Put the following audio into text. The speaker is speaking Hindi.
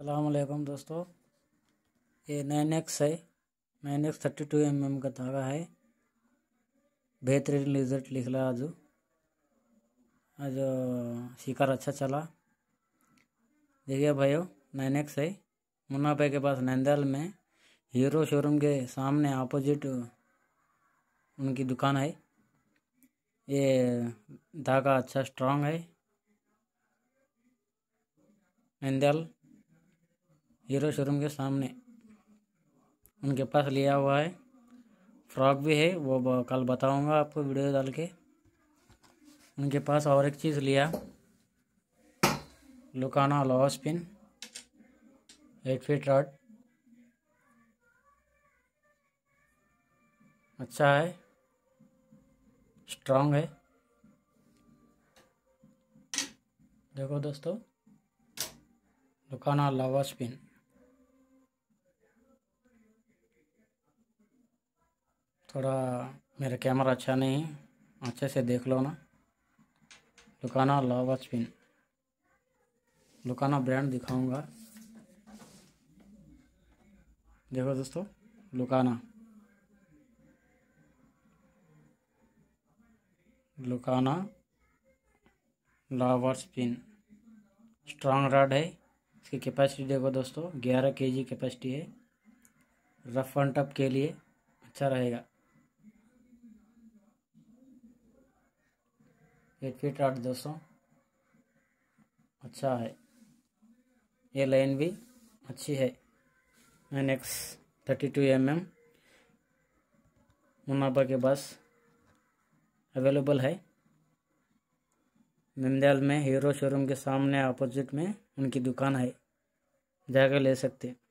अल्लाम दोस्तों ये नाइन एक्स है nine X thirty two M M का धागा है बेहतरीन रिजल्ट निकला आज आज शिकार अच्छा चला देखिए भाइयों नाइन एक्स है मुन्ना भाई के पास नैंदल में हीरो शोरूम के सामने अपोजिट उनकी दुकान है ये धागा अच्छा स्ट्रांग है नैंदल हीरो शोरूम के सामने उनके पास लिया हुआ है फ्रॉक भी है वो कल बताऊंगा आपको वीडियो डाल के उनके पास और एक चीज़ लिया लुकाना लॉस पिन एट फीट रॉड अच्छा है स्ट्रांग है देखो दोस्तों लुकाना लावा स्पिन थोड़ा मेरा कैमरा अच्छा नहीं है अच्छे से देख लो ना लुकाना वॉच पिन लुकाना ब्रांड दिखाऊंगा देखो दोस्तों लुकाना लुकाना वॉच पिन स्ट्रांग रॉड है इसकी कैपेसिटी देखो दोस्तों ग्यारह के जी कैपेसिटी है रफ एंड टप के लिए अच्छा रहेगा एट फीट आठ दो सौ अच्छा है ये लाइन भी अच्छी है N X thirty two M M मुनाफा के पास अवेलेबल है नंदयाल में हीरो शोरूम के सामने अपोजिट में उनकी दुकान है जाकर ले सकते हैं